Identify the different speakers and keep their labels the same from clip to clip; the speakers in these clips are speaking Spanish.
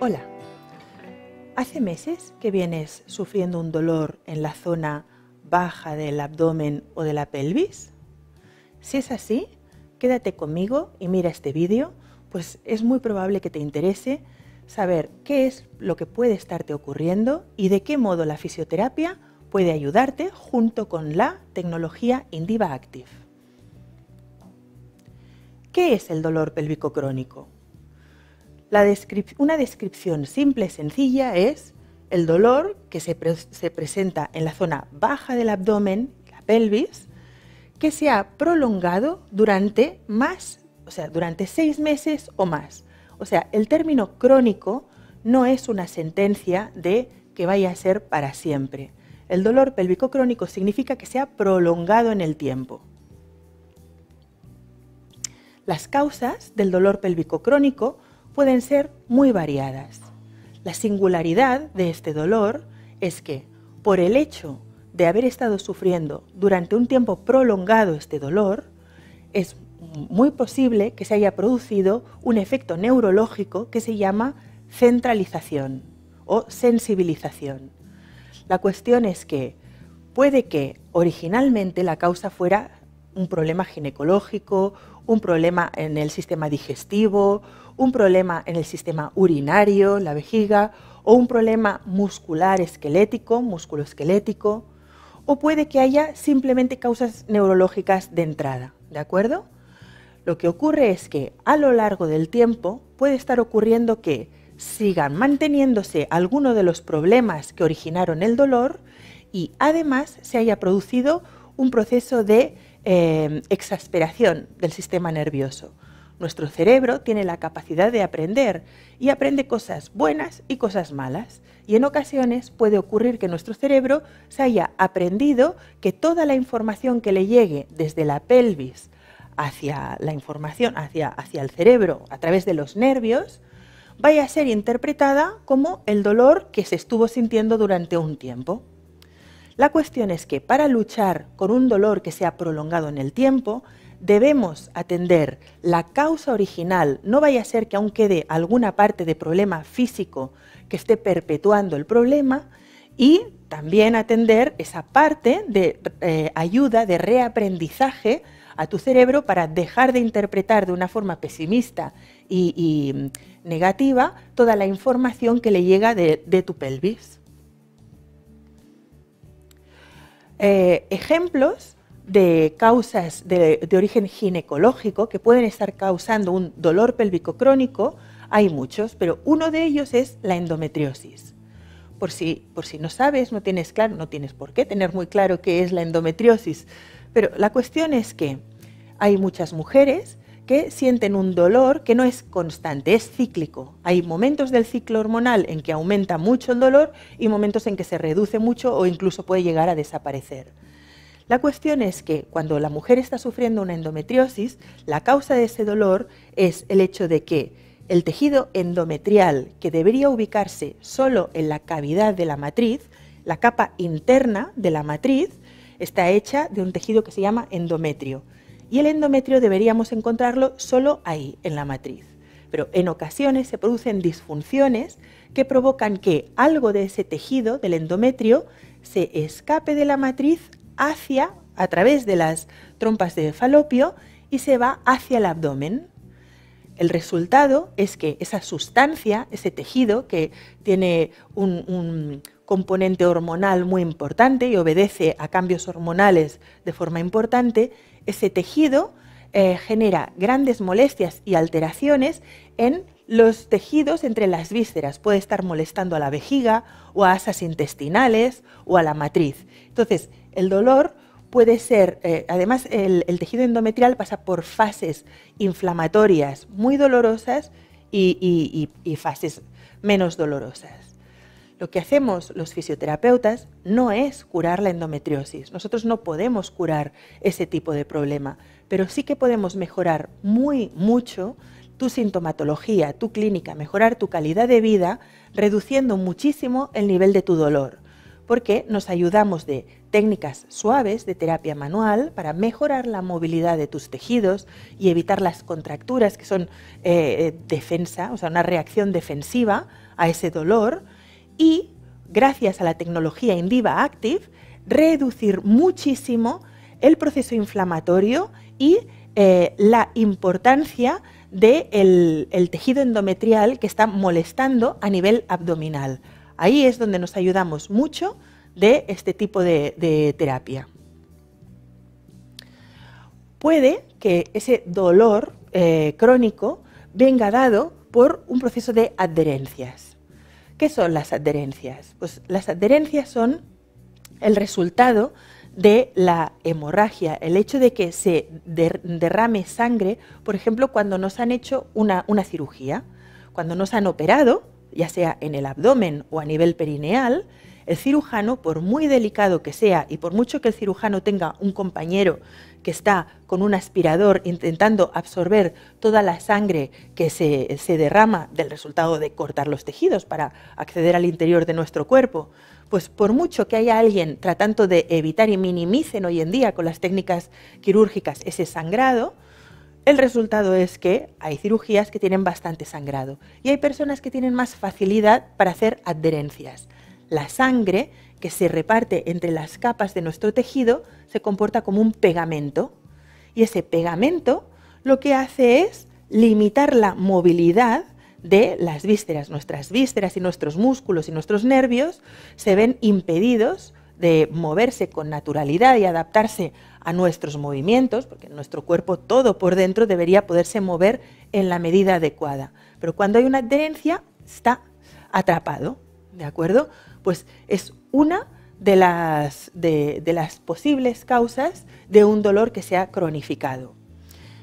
Speaker 1: Hola. Hace meses que vienes sufriendo un dolor en la zona baja del abdomen o de la pelvis. Si es así, quédate conmigo y mira este vídeo, pues es muy probable que te interese saber qué es lo que puede estarte ocurriendo y de qué modo la fisioterapia puede ayudarte junto con la tecnología Indiva Active. ¿Qué es el dolor pélvico crónico? una descripción simple y sencilla es el dolor que se, se presenta en la zona baja del abdomen, la pelvis, que se ha prolongado durante más, o sea, durante seis meses o más. O sea, el término crónico no es una sentencia de que vaya a ser para siempre. El dolor pélvico crónico significa que se ha prolongado en el tiempo. Las causas del dolor pélvico crónico pueden ser muy variadas. La singularidad de este dolor es que, por el hecho de haber estado sufriendo durante un tiempo prolongado este dolor, es muy posible que se haya producido un efecto neurológico que se llama centralización o sensibilización. La cuestión es que puede que originalmente la causa fuera un problema ginecológico, un problema en el sistema digestivo, un problema en el sistema urinario, la vejiga, o un problema muscular esquelético, músculo esquelético, o puede que haya simplemente causas neurológicas de entrada, ¿de acuerdo? Lo que ocurre es que a lo largo del tiempo puede estar ocurriendo que sigan manteniéndose algunos de los problemas que originaron el dolor y además se haya producido un proceso de eh, exasperación del sistema nervioso. Nuestro cerebro tiene la capacidad de aprender y aprende cosas buenas y cosas malas. Y en ocasiones puede ocurrir que nuestro cerebro se haya aprendido que toda la información que le llegue desde la pelvis hacia la información, hacia, hacia el cerebro, a través de los nervios, vaya a ser interpretada como el dolor que se estuvo sintiendo durante un tiempo. La cuestión es que para luchar con un dolor que se ha prolongado en el tiempo, debemos atender la causa original. No vaya a ser que aún quede alguna parte de problema físico que esté perpetuando el problema y también atender esa parte de eh, ayuda, de reaprendizaje a tu cerebro para dejar de interpretar de una forma pesimista y, mm, negativa toda la información que le llega de, tu pelvis. Eh, ejemplos de causas de, origen ginecológico que pueden estar causando un dolor pélvico crónico, hay muchos, pero uno de ellos es la endometriosis. Por si, por si no sabes, no tienes claro, no tienes por qué tener muy claro qué es la endometriosis, pero la cuestión es que hay muchas mujeres que sienten un dolor que no es constante, es cíclico. Hay momentos del ciclo hormonal en que aumenta mucho el dolor y momentos en que se reduce mucho o incluso puede llegar a desaparecer. La cuestión es que cuando la mujer está sufriendo una endometriosis, la causa de ese dolor es el hecho de que el tejido endometrial, que debería ubicarse solo en la cavidad de la matriz, la capa interna de la matriz, está hecha de un tejido que se llama endometrio. Y el endometrio deberíamos encontrarlo solo ahí, en la matriz. Pero en ocasiones se producen disfunciones que provocan que algo de ese tejido, del endometrio, se escape de la matriz hacia, a través de las trompas de falopio, y se va hacia el abdomen. El resultado es que esa sustancia, ese tejido que tiene un, componente hormonal muy importante y obedece a cambios hormonales de forma importante, ese tejido eh, genera grandes molestias y alteraciones en los tejidos entre las vísceras. Puede estar molestando a la vejiga o a asas intestinales o a la matriz. Entonces, el dolor puede ser, eh, además el, tejido endometrial pasa por fases inflamatorias muy dolorosas y, y, fases menos dolorosas. Lo que hacemos los fisioterapeutas no es curar la endometriosis. Nosotros no podemos curar ese tipo de problema, pero sí que podemos mejorar muy mucho tu sintomatología, tu clínica, mejorar tu calidad de vida, reduciendo muchísimo el nivel de tu dolor, porque nos ayudamos de técnicas suaves de terapia manual para mejorar la movilidad de tus tejidos y evitar las contracturas que son eh, eh, defensa, o sea, una reacción defensiva a ese dolor y gracias a la tecnología Indiva Active reducir muchísimo el proceso inflamatorio y eh, la importancia del el tejido endometrial que está molestando a nivel abdominal. Ahí es donde nos ayudamos mucho de este tipo de, terapia. Puede que ese dolor eh, crónico venga dado por un proceso de adherencias. ¿Qué son las adherencias? Pues las adherencias son el resultado de la hemorragia, el hecho de que se derrame sangre, por ejemplo, cuando nos han hecho una, cirugía, cuando nos han operado, ya sea en el abdomen o a nivel perineal, el cirujano, por muy delicado que sea y por mucho que el cirujano tenga un compañero que está con un aspirador intentando absorber toda la sangre que se, derrama del resultado de cortar los tejidos para acceder al interior de nuestro cuerpo, pues por mucho que haya alguien tratando de evitar y minimicen hoy en día con las técnicas quirúrgicas ese sangrado, el resultado es que hay cirugías que tienen bastante sangrado y hay personas que tienen más facilidad para hacer adherencias. La sangre, que se reparte entre las capas de nuestro tejido, se comporta como un pegamento. Y ese pegamento lo que hace es limitar la movilidad de las vísceras. Nuestras vísceras y nuestros músculos y nuestros nervios se ven impedidos de moverse con naturalidad y adaptarse a nuestros movimientos, porque nuestro cuerpo todo por dentro debería poderse mover en la medida adecuada. Pero cuando hay una adherencia, está atrapado, ¿de acuerdo? Pues es una de las, de, las posibles causas de un dolor que se ha cronificado.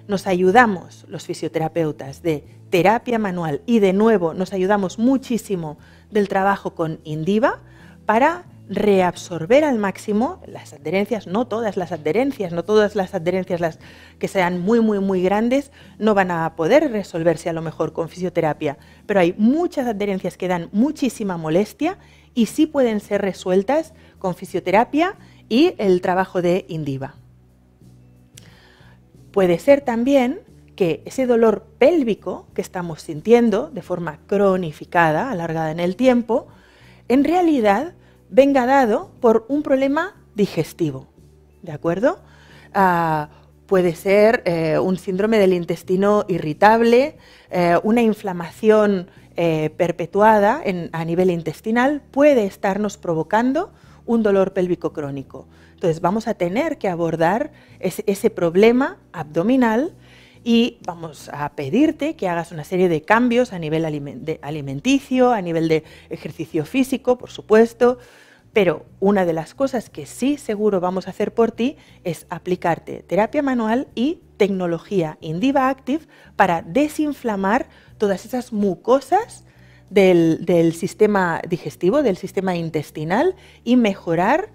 Speaker 1: Nos ayudamos los fisioterapeutas de terapia manual y de nuevo nos ayudamos muchísimo del trabajo con Indiva para reabsorber al máximo las adherencias, no todas las adherencias, no todas las adherencias las que sean muy, muy, muy grandes, no van a poder resolverse a lo mejor con fisioterapia, pero hay muchas adherencias que dan muchísima molestia y sí pueden ser resueltas con fisioterapia y el trabajo de Indiva. Puede ser también que ese dolor pélvico que estamos sintiendo de forma cronificada, alargada en el tiempo, en realidad venga dado por un problema digestivo. ¿De acuerdo? Ah, puede ser eh, un síndrome del intestino irritable, eh, una inflamación eh, perpetuada a nivel intestinal puede estarnos provocando un dolor pélvico crónico. Entonces vamos a tener que abordar ese, ese problema abdominal y vamos a pedirte que hagas una serie de cambios a nivel alimenticio, a nivel de ejercicio físico, por supuesto, pero una de las cosas que sí seguro vamos a hacer por ti es aplicarte terapia manual y tecnología Indiva Active para desinflamar todas esas mucosas del, sistema digestivo, del sistema intestinal y mejorar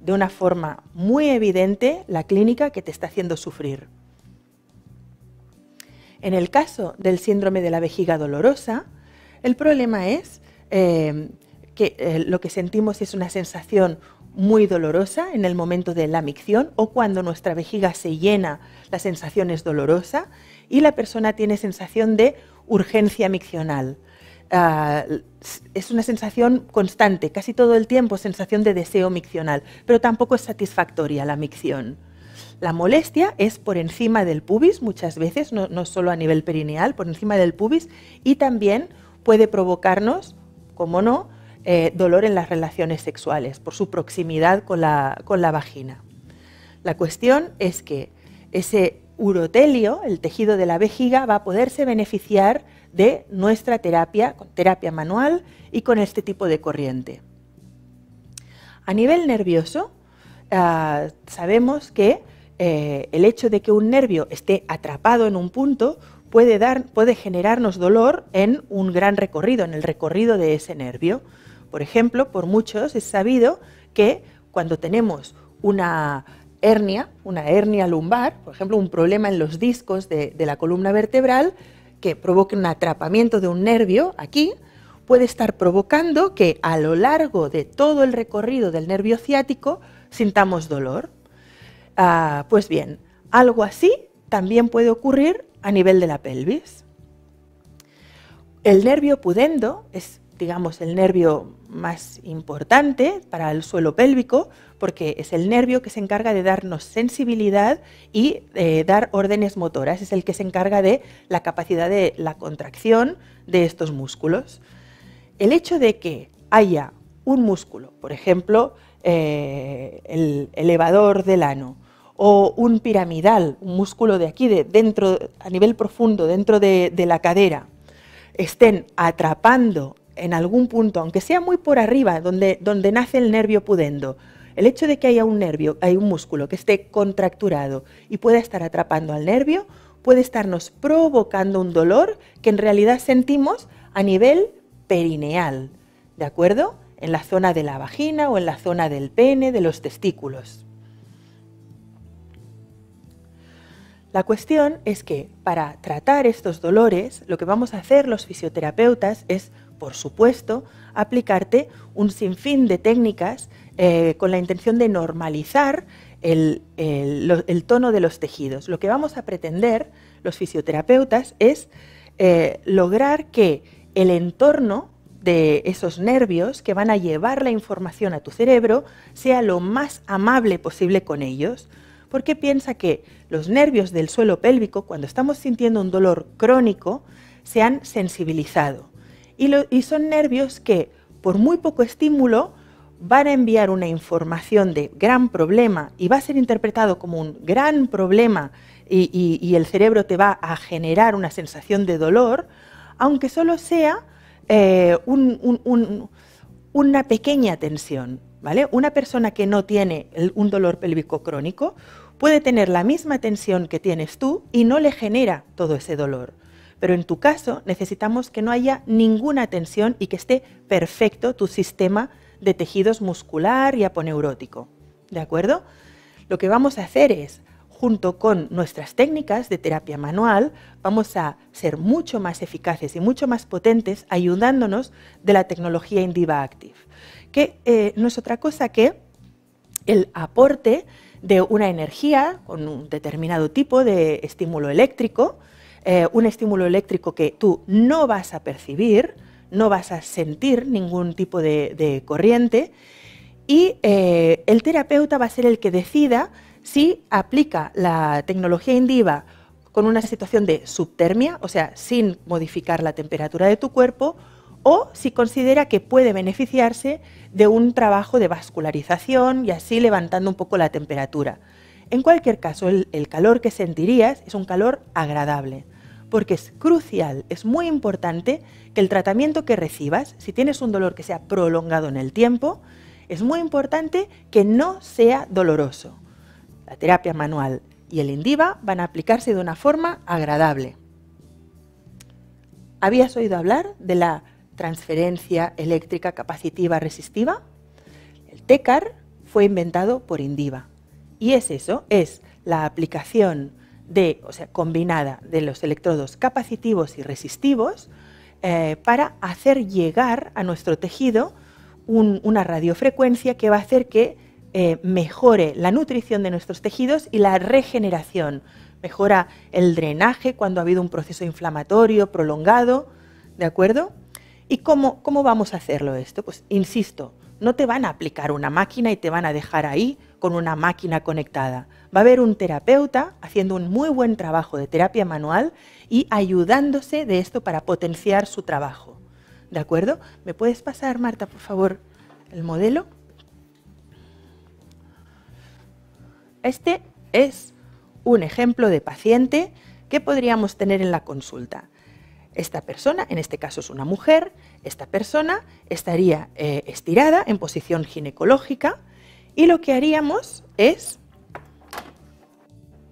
Speaker 1: de una forma muy evidente la clínica que te está haciendo sufrir. En el caso del síndrome de la vejiga dolorosa, el problema es eh, que eh, lo que sentimos es una sensación muy dolorosa en el momento de la micción o cuando nuestra vejiga se llena, la sensación es dolorosa y la persona tiene sensación de urgencia miccional. Ah, es una sensación constante, casi todo el tiempo sensación de deseo miccional, pero tampoco es satisfactoria la micción. La molestia es por encima del pubis muchas veces, no, solo a nivel perineal, por encima del pubis y también puede provocarnos, como no, eh, dolor en las relaciones sexuales por su proximidad con la, con la vagina. La cuestión es que ese urotelio, el tejido de la vejiga, va a poderse beneficiar de nuestra terapia, con terapia manual y con este tipo de corriente. A nivel nervioso, ah, sabemos que eh, el hecho de que un nervio esté atrapado en un punto puede, dar, puede generarnos dolor en un gran recorrido, en el recorrido de ese nervio. Por ejemplo, por muchos es sabido que cuando tenemos una hernia, una hernia lumbar, por ejemplo, un problema en los discos de, la columna vertebral que provoque un atrapamiento de un nervio aquí, puede estar provocando que a lo largo de todo el recorrido del nervio ciático sintamos dolor. Ah, pues bien, algo así también puede ocurrir a nivel de la pelvis. El nervio pudendo es digamos, el nervio más importante para el suelo pélvico, porque es el nervio que se encarga de darnos sensibilidad y de eh, dar órdenes motoras, es el que se encarga de la capacidad de la contracción de estos músculos. El hecho de que haya un músculo, por ejemplo, eh, el elevador del ano, o un piramidal, un músculo de aquí, de dentro, a nivel profundo, dentro de la cadera, estén atrapando en algún punto, aunque sea muy por arriba, donde, donde nace el nervio pudendo, el hecho de que haya un nervio, hay un músculo que esté contracturado y pueda estar atrapando al nervio, puede estarnos provocando un dolor que en realidad sentimos a nivel perineal, ¿de acuerdo? En la zona de la vagina o en la zona del pene, de los testículos. La cuestión es que para tratar estos dolores, lo que vamos a hacer los fisioterapeutas es por supuesto, aplicarte un sinfín de técnicas eh, con la intención de normalizar el, tono de los tejidos. Lo que vamos a pretender los fisioterapeutas es eh, lograr que el entorno de esos nervios que van a llevar la información a tu cerebro sea lo más amable posible con ellos, porque piensa que los nervios del suelo pélvico, cuando estamos sintiendo un dolor crónico, se han sensibilizado y, son nervios que por muy poco estímulo van a enviar una información de gran problema y va a ser interpretado como un gran problema y, el cerebro te va a generar una sensación de dolor, aunque solo sea eh, una pequeña tensión. ¿vale? Una persona que no tiene un dolor pélvico crónico puede tener la misma tensión que tienes tú y no le genera todo ese dolor. Pero en tu caso necesitamos que no haya ninguna tensión y que esté perfecto tu sistema de tejidos muscular y aponeurótico. ¿De acuerdo? Lo que vamos a hacer es, junto con nuestras técnicas de terapia manual, vamos a ser mucho más eficaces y mucho más potentes ayudándonos de la tecnología Indiva Active, que eh, no es otra cosa que el aporte de una energía con un determinado tipo de estímulo eléctrico eh, un estímulo eléctrico que tú no vas a percibir, no vas a sentir ningún tipo de, corriente y eh, el terapeuta va a ser el que decida si aplica la tecnología indiva con una situación de subtermia, o sea, sin modificar la temperatura de tu cuerpo, o si considera que puede beneficiarse de un trabajo de vascularización y así levantando un poco la temperatura. En cualquier caso, el calor que sentirías es un calor agradable porque es crucial, es muy importante que el tratamiento que recibas, si tienes un dolor que sea prolongado en el tiempo, es muy importante que no sea doloroso. La terapia manual y el INDIVA van a aplicarse de una forma agradable. ¿Habías oído hablar de la transferencia eléctrica capacitiva resistiva? El TECAR fue inventado por INDIVA y es eso, es la aplicación de, o sea, combinada de los electrodos capacitivos y resistivos eh, para hacer llegar a nuestro tejido una radiofrecuencia que va a hacer que eh, mejore la nutrición de nuestros tejidos y la regeneración. Mejora el drenaje cuando ha habido un proceso inflamatorio prolongado, ¿de acuerdo? ¿Y cómo, cómo vamos a hacerlo esto? Pues insisto, no te van a aplicar una máquina y te van a dejar ahí con una máquina conectada va a haber un terapeuta haciendo un muy buen trabajo de terapia manual y ayudándose de esto para potenciar su trabajo. ¿De acuerdo? ¿Me puedes pasar, Marta, por favor, el modelo? Este es un ejemplo de paciente que podríamos tener en la consulta. Esta persona, en este caso es una mujer, esta persona estaría eh, estirada en posición ginecológica y lo que haríamos es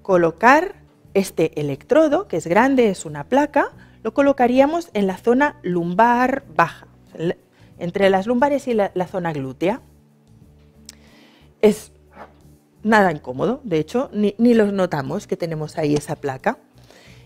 Speaker 1: colocar este electrodo, que es grande, es una placa, lo colocaríamos en la zona lumbar baja, entre las lumbares y la, zona glútea. Es nada incómodo, de hecho, ni, ni, los notamos que tenemos ahí esa placa.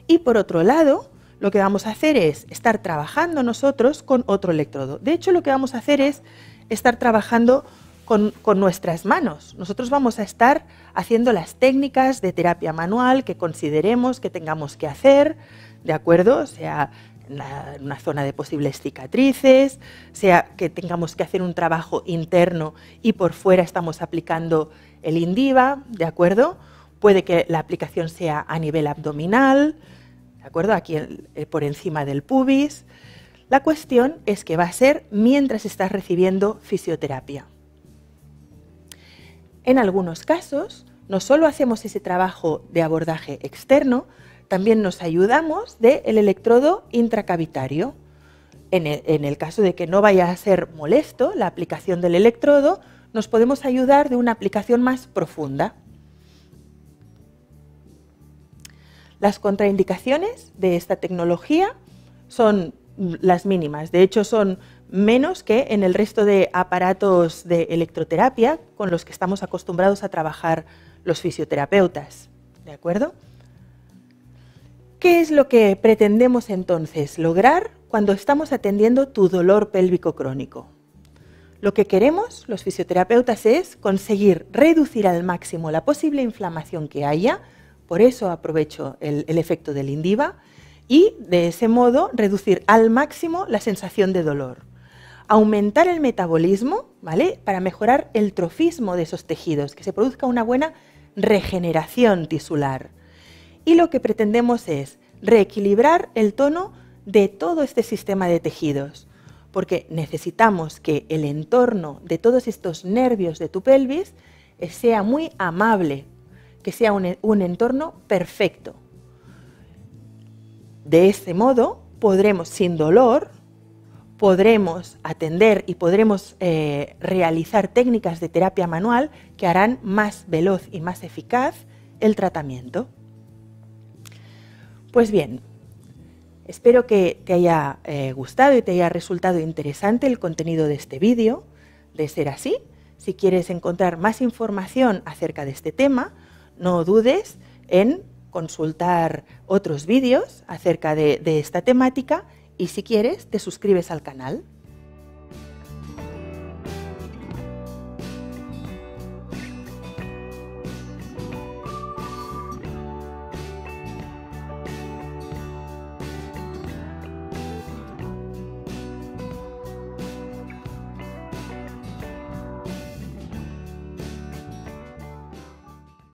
Speaker 1: Y por otro lado, lo que vamos a hacer es estar trabajando nosotros con otro electrodo. De hecho, lo que vamos a hacer es estar trabajando con, nuestras manos. Nosotros vamos a estar haciendo las técnicas de terapia manual que consideremos que tengamos que hacer, ¿de acuerdo? sea, en una zona de posibles cicatrices, sea que tengamos que hacer un trabajo interno y por fuera estamos aplicando el INDIVA, ¿de acuerdo? Puede que la aplicación sea a nivel abdominal, ¿de acuerdo? Aquí eh, por encima del pubis. La cuestión es que va a ser mientras estás recibiendo fisioterapia. En algunos casos, no solo hacemos ese trabajo de abordaje externo, también nos ayudamos del electrodo intracavitario. En el, en el, caso de que no vaya a ser molesto la aplicación del electrodo, nos podemos ayudar de una aplicación más profunda. Las contraindicaciones de esta tecnología son las mínimas, de hecho son menos que en el resto de aparatos de electroterapia con los que estamos acostumbrados a trabajar los fisioterapeutas. ¿De acuerdo? ¿Qué es lo que pretendemos entonces lograr cuando estamos atendiendo tu dolor pélvico crónico? Lo que queremos los fisioterapeutas es conseguir reducir al máximo la posible inflamación que haya, por eso aprovecho el, efecto del Indiva, y de ese modo reducir al máximo la sensación de dolor aumentar el metabolismo, ¿vale? Para mejorar el trofismo de esos tejidos, que se produzca una buena regeneración tisular. Y lo que pretendemos es reequilibrar el tono de todo este sistema de tejidos, porque necesitamos que el entorno de todos estos nervios de tu pelvis eh, sea muy amable, que sea un, entorno perfecto. De este modo podremos sin dolor podremos atender y podremos eh, realizar técnicas de terapia manual que harán más veloz y más eficaz el tratamiento. Pues bien, espero que te haya eh, gustado y te haya resultado interesante el contenido de este vídeo. De ser así, si quieres encontrar más información acerca de este tema, no dudes en consultar otros vídeos acerca de esta temática y si quieres, te suscribes al canal.